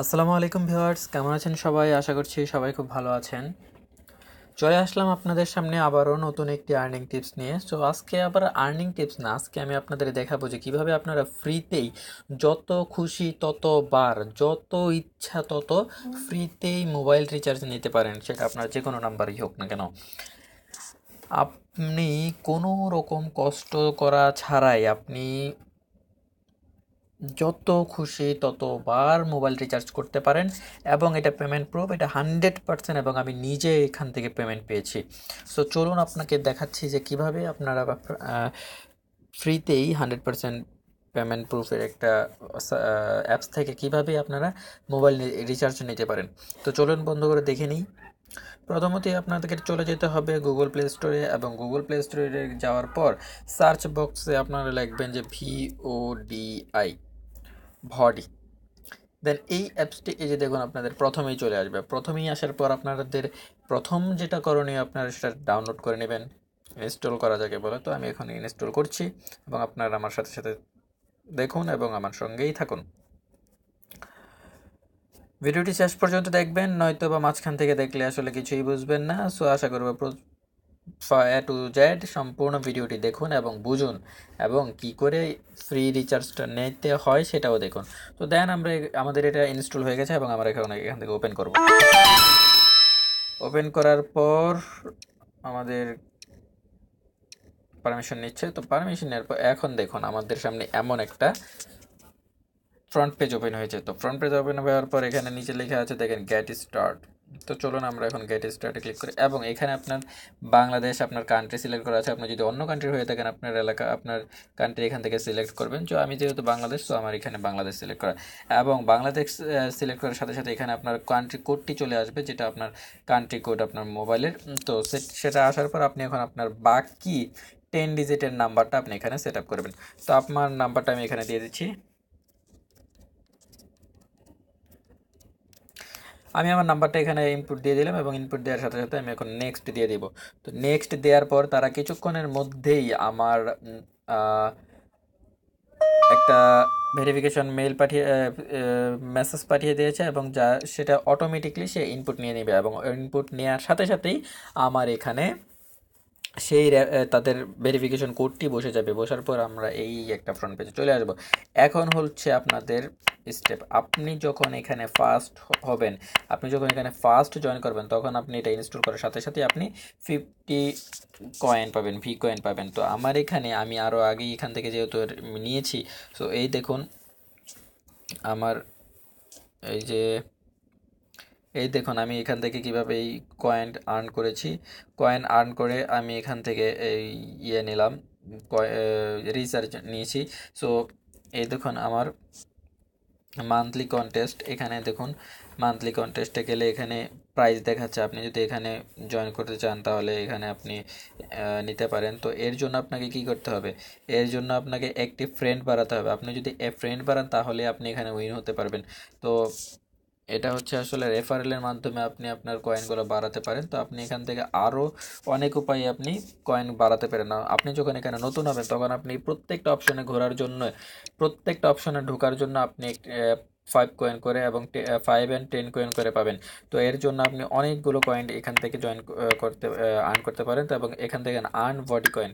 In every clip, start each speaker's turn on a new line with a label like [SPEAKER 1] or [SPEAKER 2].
[SPEAKER 1] আসসালামু আলাইকুম ভিউয়ার্স কেমন আছেন সবাই আশা করছি সবাই খুব ভালো আছেন চলে আসলাম আপনাদের সামনে আবারও নতুন একটি আর্নিং টিপস নিয়ে সো আজকে আবার আর্নিং টিপস না আজকে আমি আপনাদের দেখাবো যে কীভাবে আপনারা ফ্রিতেই যত খুশি ততবার যত ইচ্ছা তত ফ্রিতেই মোবাইল রিচার্জ নিতে পারেন সেটা আপনার যে কোনো নাম্বারই হোক না কেন আপনি কোনো রকম কষ্ট করা ছাড়াই আপনি যত খুশি ততবার মোবাইল রিচার্জ করতে পারেন এবং এটা পেমেন্ট প্রুফ এটা হান্ড্রেড পার্সেন্ট এবং আমি নিজে এখান থেকে পেমেন্ট পেয়েছি সো চলুন আপনাকে দেখাচ্ছি যে কিভাবে আপনারা ফ্রিতেই হান্ড্রেড পার্সেন্ট পেমেন্ট প্রুফের একটা অ্যাপস থেকে কিভাবে আপনারা মোবাইল রিচার্জ নিতে পারেন তো চলুন বন্ধ করে দেখে নিই প্রথমত আপনাদেরকে চলে যেতে হবে গুগল প্লে স্টোরে এবং গুগল প্লে স্টোরে যাওয়ার পর সার্চ বক্সে আপনারা লিখবেন যে ভিওডিআই ভডি দেন এই অ্যাপসটি এই যে দেখুন আপনাদের প্রথমেই চলে আসবে প্রথমেই আসার পর আপনাদের প্রথম যেটা করণীয় আপনারা সেটা ডাউনলোড করে নেবেন ইনস্টল করা যাকে বলে তো আমি এখন ইনস্টল করছি এবং আপনারা আমার সাথে সাথে দেখুন এবং আমার সঙ্গেই থাকুন ভিডিওটি শেষ পর্যন্ত দেখবেন নয়তো বা মাঝখান থেকে দেখলে আসলে কিছুই বুঝবেন না সো আশা করবো টু জেড সম্পূর্ণ ভিডিওটি দেখুন এবং বুঝুন এবং কি করে ফ্রি রিচার্জটা নিতে হয় সেটাও দেখুন তো দেন আমরা আমাদের এটা ইনস্টল হয়ে গেছে এবং আমরা এখন এখান থেকে ওপেন করব ওপেন করার পর আমাদের পারমিশন নিচ্ছে তো পারমিশন নেওয়ার পর এখন দেখুন আমাদের সামনে এমন একটা ফ্রন্ট পেজ ওপেন হয়েছে তো ফ্রন্ট পেজ ওপেন হওয়ার পর এখানে নিচে লেখা আছে দেখেন গেট স্টার্ট তো চলুন আমরা এখন গেট স্টার্টে ক্লিক করি এবং এখানে আপনার বাংলাদেশ আপনার কান্ট্রি সিলেক্ট করা আছে আপনি যদি অন্য কান্ট্রি হয়ে থাকেন আপনার এলাকা আপনার কান্ট্রি এখান থেকে সিলেক্ট করবেন তো আমি যেহেতু বাংলাদেশ তো আমার এখানে বাংলাদেশ সিলেক্ট করা এবং বাংলাদেশ সিলেক্ট করার সাথে সাথে এখানে আপনার কান্ট্রি কোডটি চলে আসবে যেটা আপনার কান্ট্রি কোড আপনার মোবাইলের তো সেটা আসার পর আপনি এখন আপনার বাকি টেন ডিজিটের নাম্বারটা আপনি এখানে সেট আপ করবেন তো আপনার নাম্বারটা আমি এখানে দিয়ে দিচ্ছি আমি আমার নাম্বারটা এখানে ইনপুট দিয়ে দিলাম এবং ইনপুট দেওয়ার সাথে সাথে আমি এখন নেক্সট দিয়ে দিব তো নেক্সট দেওয়ার পর তারা কিছুক্ষণের মধ্যেই আমার একটা ভেরিফিকেশন মেল পাঠিয়ে মেসেজ পাঠিয়ে দিয়েছে এবং যা সেটা অটোমেটিকলি সে ইনপুট নিয়ে নেবে এবং ইনপুট নেওয়ার সাথে সাথেই আমার এখানে সেই তাদের ভেরিফিকেশন কোডটি বসে যাবে বসার পর আমরা এই একটা ফ্রন্ট পেজে চলে আসব এখন হচ্ছে আপনাদের স্টেপ আপনি যখন এখানে ফার্স্ট হবেন আপনি যখন এখানে ফার্স্ট জয়েন করবেন তখন আপনি এটা ইনস্টল করার সাথে সাথে আপনি ফিফটি কয়েন পাবেন ভি কয়েন পাবেন তো আমার এখানে আমি আরও আগেই এখান থেকে যেহেতু নিয়েছি সো এই দেখুন আমার এই যে এই দেখুন আমি এখান থেকে কিভাবে এই কয়েন আর্ন করেছি কয়েন আর্ন করে আমি এখান থেকে এই ইয়ে নিলাম রিসার্চ নিয়েছি সো এই দেখুন আমার মান্থলি কন্টেস্ট এখানে দেখুন মান্থলি কন্টেস্টে গেলে এখানে প্রাইস দেখাচ্ছে আপনি যদি এখানে জয়েন করতে চান তাহলে এখানে আপনি নিতে পারেন তো এর জন্য আপনাকে কি করতে হবে এর জন্য আপনাকে একটি ফ্রেন্ড বাড়াতে হবে আপনি যদি এ ফ্রেন্ড বাড়ান তাহলে আপনি এখানে উইন হতে পারবেন তো এটা হচ্ছে আসলে রেফারেলের মাধ্যমে আপনি আপনার কয়েনগুলো বাড়াতে পারেন তো আপনি এখান থেকে আরও অনেক উপায়ে আপনি কয়েন বাড়াতে পারেন আপনি যখন এখানে নতুন হবেন তখন আপনি প্রত্যেকটা অপশনে ঘোরার জন্য প্রত্যেকটা অপশনে ঢোকার জন্য আপনি ফাইভ কয়েন করে এবং ফাইভ অ্যান্ড টেন কয়েন করে পাবেন তো এর জন্য আপনি অনেকগুলো কয়েন এখান থেকে জয়েন uh, করতে আর্ন uh, করতে পারেন তো এবং এখান থেকে earn body coin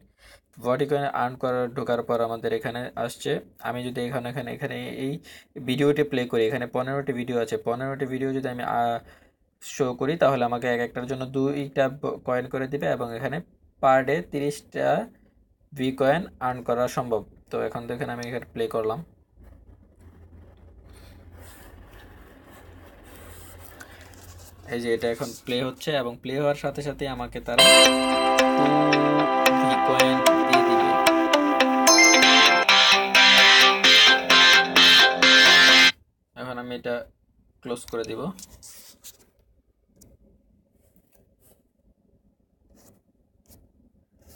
[SPEAKER 1] body coin earn করার ঢোকার পর আমাদের এখানে আসছে আমি যদি এখানে এখানে এখানে এই ভিডিওটি প্লে করি এখানে পনেরোটি ভিডিও আছে পনেরোটি ভিডিও যদি আমি শো uh, করি তাহলে আমাকে এক একটার জন্য দুইটা কয়েন করে দিবে এবং এখানে পার ডে তিরিশটা ভি কয়েন আর্ন করা সম্ভব তো এখন দেখেন আমি এখানে প্লে করলাম এই যে এটা এখন প্লে হচ্ছে এবং প্লে হওয়ার সাথে সাথে আমাকে তারা এখন আমি এটা ক্লোজ করে দিব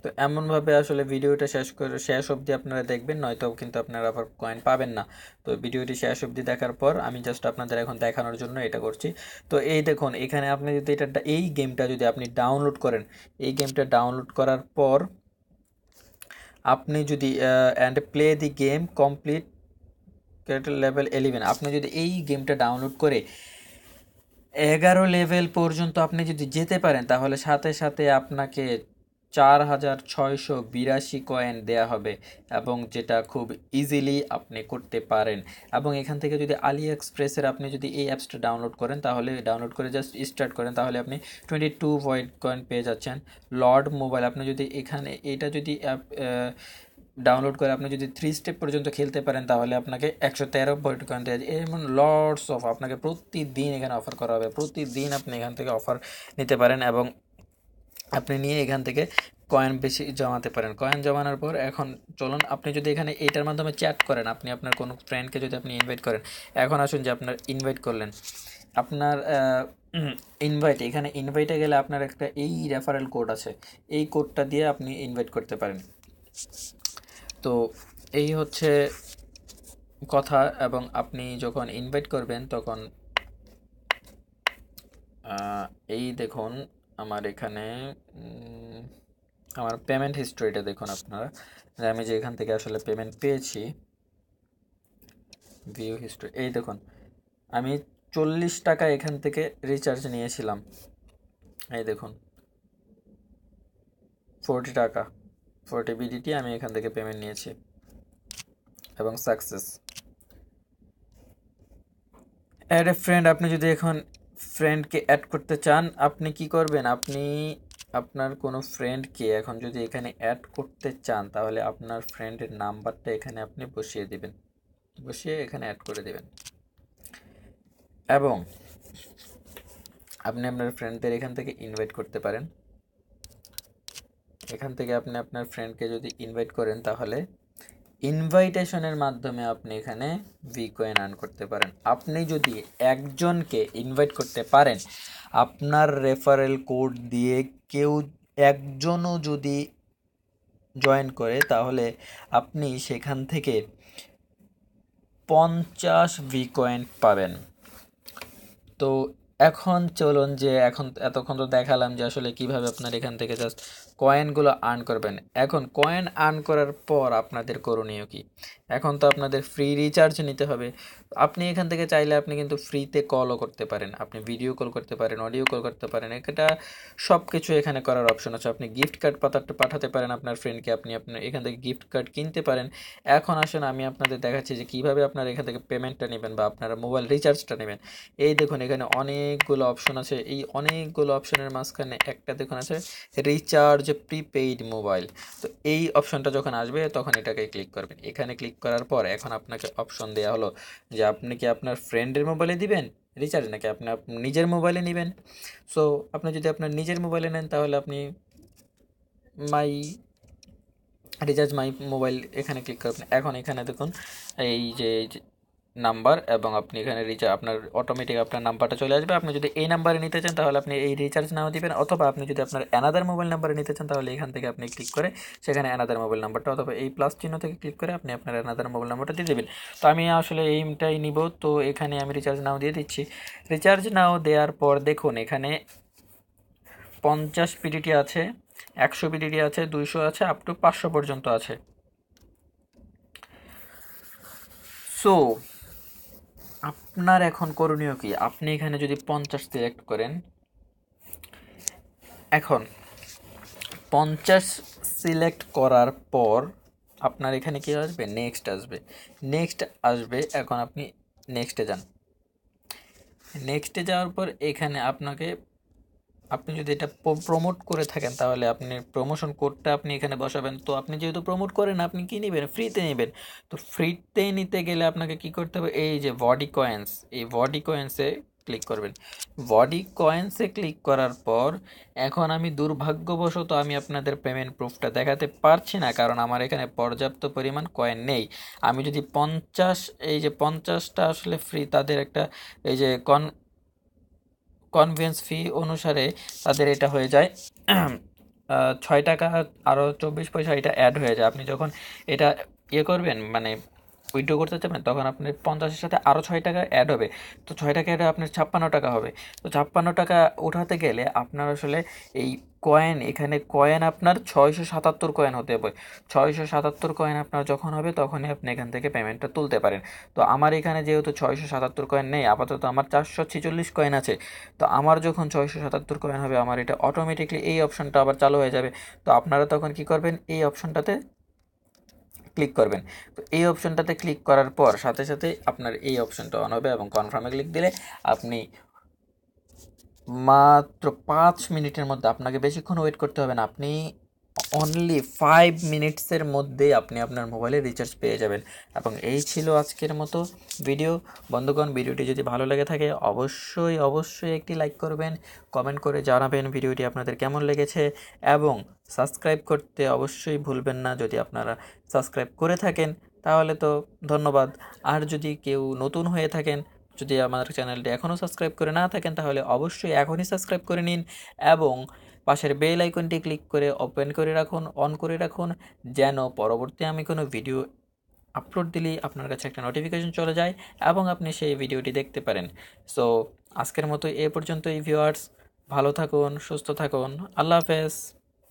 [SPEAKER 1] তো এমনভাবে আসলে ভিডিওটা শেষ করে শেষ অবধি আপনারা দেখবেন নয়তো কিন্তু আপনারা আবার কয়েন পাবেন না তো ভিডিওটি শেষ অবধি দেখার পর আমি জাস্ট আপনাদের এখন দেখানোর জন্য এটা করছি তো এই দেখুন এখানে আপনি যদি এটা এই গেমটা যদি আপনি ডাউনলোড করেন এই গেমটা ডাউনলোড করার পর আপনি যদি and play the game complete character level eleven আপনি যদি এই গেমটা ডাউনলোড করে এগারো লেভেল পর্যন্ত আপনি যদি যেতে পারেন তাহলে সাথে সাথে আপনাকে চার হাজার ছয়শো বিরাশি কয়েন দেয়া হবে এবং যেটা খুব ইজিলি আপনি করতে পারেন এবং এখান থেকে যদি আলি এক্সপ্রেসের আপনি যদি এই অ্যাপসটা ডাউনলোড করেন তাহলে ডাউনলোড করে জাস্ট স্টার্ট করেন তাহলে আপনি টোয়েন্টি টু ভয়েড কয়েন পেয়ে যাচ্ছেন লর্ড মোবাইল আপনি যদি এখানে এটা যদি অ্যাপ ডাউনলোড করে আপনি যদি থ্রি স্টেপ পর্যন্ত খেলতে পারেন তাহলে আপনাকে একশো তেরো ভোল্ট কয়েন দেওয়া যায় এমন লর্ডস অফ আপনাকে প্রতিদিন এখানে অফার করা হবে প্রতিদিন আপনি এখান থেকে অফার নিতে পারেন এবং আপনি নিয়ে এখান থেকে কয়েন বেশি জমাতে পারেন কয়েন জমানোর পর এখন চলুন আপনি যদি এখানে এটার মাধ্যমে চ্যাট করেন আপনি আপনার কোনো ফ্রেন্ডকে যদি আপনি ইনভাইট করেন এখন আসুন যে আপনার ইনভাইট করলেন আপনার ইনভাইট এখানে ইনভাইটে গেলে আপনার একটা এই রেফারেল কোড আছে এই কোডটা দিয়ে আপনি ইনভাইট করতে পারেন তো এই হচ্ছে কথা এবং আপনি যখন ইনভাইট করবেন তখন এই দেখুন আমার এখানে আমার পেমেন্ট হিস্ট্রিটা দেখুন আপনারা আমি যে এখান থেকে আসলে পেমেন্ট পেয়েছি ভিউ হিস্ট্রি এই দেখুন আমি চল্লিশ টাকা এখান থেকে রিচার্জ নিয়েছিলাম এই দেখুন ফোরটি টাকা ফোরটি বিডিটি আমি এখান থেকে পেমেন্ট নিয়েছি এবং সাকসেস অ্যাড এ ফ্রেন্ড আপনি যদি এখন ফ্রেন্ডকে অ্যাড করতে চান আপনি কি করবেন আপনি আপনার কোনো ফ্রেন্ডকে এখন যদি এখানে অ্যাড করতে চান তাহলে আপনার ফ্রেন্ডের নাম্বারটা এখানে আপনি বসিয়ে দিবেন বসিয়ে এখানে অ্যাড করে দেবেন এবং আপনি আপনার ফ্রেন্ডদের এখান থেকে ইনভাইট করতে পারেন এখান থেকে আপনি আপনার ফ্রেন্ডকে যদি ইনভাইট করেন তাহলে ইনভাইটেশনের মাধ্যমে আপনি এখানে ভিকোয়েন আর্ন করতে পারেন আপনি যদি একজনকে ইনভাইট করতে পারেন আপনার রেফারেল কোড দিয়ে কেউ একজনও যদি জয়েন করে তাহলে আপনি সেখান থেকে পঞ্চাশ ভিকয়েন পাবেন তো এখন চলুন যে এখন এতক্ষণ তো দেখালাম যে আসলে কিভাবে আপনার এখান থেকে জাস্ট কয়েনগুলো আর্ন করবেন এখন কয়েন আর্ন করার পর আপনাদের করণীয় কি এখন তো আপনাদের ফ্রি রিচার্জ নিতে হবে আপনি এখান থেকে চাইলে আপনি কিন্তু ফ্রিতে কলও করতে পারেন আপনি ভিডিও কল করতে পারেন অডিও কল করতে পারেন এটা সব কিছু এখানে করার অপশন আছে আপনি গিফট কার্ড পাতাটা পাঠাতে পারেন আপনার ফ্রেন্ডকে আপনি আপনার এখান থেকে গিফট কার্ড কিনতে পারেন এখন আসেন আমি আপনাদের দেখাচ্ছি যে কিভাবে আপনার এখান থেকে পেমেন্টটা নেবেন বা আপনারা মোবাইল রিচার্জটা নেবেন এই দেখুন এখানে অনেক অনেকগুলো অপশন আছে এই অনেকগুলো অপশনের মাঝখানে একটা দেখুন আছে রিচার্জ প্রিপেইড মোবাইল তো এই অপশনটা যখন আসবে তখন এটাকে ক্লিক করবেন এখানে ক্লিক করার পর এখন আপনাকে অপশন দেওয়া হলো যে আপনি কি আপনার ফ্রেন্ডের মোবাইলে দিবেন রিচার্জ নাকি আপনি নিজের মোবাইলে নেবেন সো আপনি যদি আপনার নিজের মোবাইলে নেন তাহলে আপনি মাই রিচার্জ মাই মোবাইল এখানে ক্লিক করবেন এখন এখানে দেখুন এই যে নাম্বার এবং আপনি এখানে রিচার্জ আপনার অটোমেটিক আপনার নাম্বারটা চলে আসবে আপনি যদি এই নাম্বারে নিতে চান তাহলে আপনি এই রিচার্জ নাও দিবেন অথবা আপনি যদি আপনার অ্যানাদার মোবাইল নাম্বারে নিতে চান তাহলে এখান থেকে আপনি ক্লিক করে সেখানে অ্যানাদার মোবাইল নাম্বারটা অথবা এই প্লাস চিহ্ন থেকে ক্লিক করে আপনি আপনার অ্যানাদার মোবাইল নাম্বারটা দিয়ে দেবেন তো আমি আসলে এইটাই নিব তো এখানে আমি রিচার্জ নাও দিয়ে দিচ্ছি রিচার্জ নাও দেওয়ার পর দেখুন এখানে পঞ্চাশ পিডিটি আছে একশো পিডিটি আছে দুইশো আছে আপ টু পাঁচশো পর্যন্ত আছে সো আপনার এখন করণীয় কি আপনি এখানে যদি পঞ্চাশ সিলেক্ট করেন এখন পঞ্চাশ সিলেক্ট করার পর আপনার এখানে কি আসবে নেক্সট আসবে নেক্সট আসবে এখন আপনি নেক্সটে যান নেক্সটে যাওয়ার পর এখানে আপনাকে আপনি যদি এটা প্রমোট করে থাকেন তাহলে আপনি প্রমোশন কোডটা আপনি এখানে বসাবেন তো আপনি যেহেতু প্রমোট করেন আপনি কী নেবেন ফ্রিতে নেবেন তো ফ্রিতে নিতে গেলে আপনাকে কি করতে হবে এই যে বডি কয়েন্স এই বডি কয়েন্সে ক্লিক করবেন বডি কয়েন্সে ক্লিক করার পর এখন আমি দুর্ভাগ্যবশত আমি আপনাদের পেমেন্ট প্রুফটা দেখাতে পারছি না কারণ আমার এখানে পর্যাপ্ত পরিমাণ কয়েন নেই আমি যদি পঞ্চাশ এই যে পঞ্চাশটা আসলে ফ্রি তাদের একটা এই যে কন কনভেন্স ফি অনুসারে তাদের এটা হয়ে যায় ছয় টাকা আরও চব্বিশ পয়সা এটা অ্যাড হয়ে যায় আপনি যখন এটা ইয়ে করবেন মানে উইড্রো করতে চাবেন তখন আপনি পঞ্চাশের সাথে আরও ছয় টাকা অ্যাড হবে তো ছয় টাকা অ্যাড আপনার ছাপ্পান্ন টাকা হবে তো ছাপ্পান্ন টাকা ওঠাতে গেলে আপনার আসলে এই কয়েন এখানে কয়েন আপনার ছয়শো সাতাত্তর কয়েন হতে হবে ছয়শো সাতাত্তর কয়েন আপনার যখন হবে তখনই আপনি এখান থেকে পেমেন্টটা তুলতে পারেন তো আমার এখানে যেহেতু ছয়শো সাতাত্তর কয়েন নেই আপাতত আমার চারশো ছেচল্লিশ কয়েন আছে তো আমার যখন ছয়শো সাতাত্তর কয়েন হবে আমার এটা অটোমেটিকলি এই অপশনটা আবার চালু হয়ে যাবে তো আপনারা তখন কি করবেন এই অপশনটাতে ক্লিক করবেন তো এই অপশনটাতে ক্লিক করার পর সাথে সাথে আপনার এই অপশনটা অন হবে এবং কনফার্মে ক্লিক দিলে আপনি মাত্র পাঁচ মিনিটের মধ্যে আপনাকে বেশিক্ষণ ওয়েট করতে হবে না আপনি অনলি ফাইভ মিনিটসের মধ্যে আপনি আপনার মোবাইলে রিচার্জ পেয়ে যাবেন এবং এই ছিল আজকের মতো ভিডিও বন্ধুগণ ভিডিওটি যদি ভালো লেগে থাকে অবশ্যই অবশ্যই একটি লাইক করবেন কমেন্ট করে জানাবেন ভিডিওটি আপনাদের কেমন লেগেছে এবং সাবস্ক্রাইব করতে অবশ্যই ভুলবেন না যদি আপনারা সাবস্ক্রাইব করে থাকেন তাহলে তো ধন্যবাদ আর যদি কেউ নতুন হয়ে থাকেন যদি আমার চ্যানেলটি এখনও সাবস্ক্রাইব করে না থাকেন তাহলে অবশ্যই এখনই সাবস্ক্রাইব করে নিন এবং পাশের বেল আইকনটি ক্লিক করে ওপেন করে রাখুন অন করে রাখুন যেন পরবর্তী আমি কোনো ভিডিও আপলোড দিলেই আপনার কাছে একটা নোটিফিকেশন চলে যায় এবং আপনি সেই ভিডিওটি দেখতে পারেন সো আজকের মতো এ পর্যন্ত এই ভিউয়ার্স ভালো থাকুন সুস্থ থাকুন আল্লাহ হাফেজ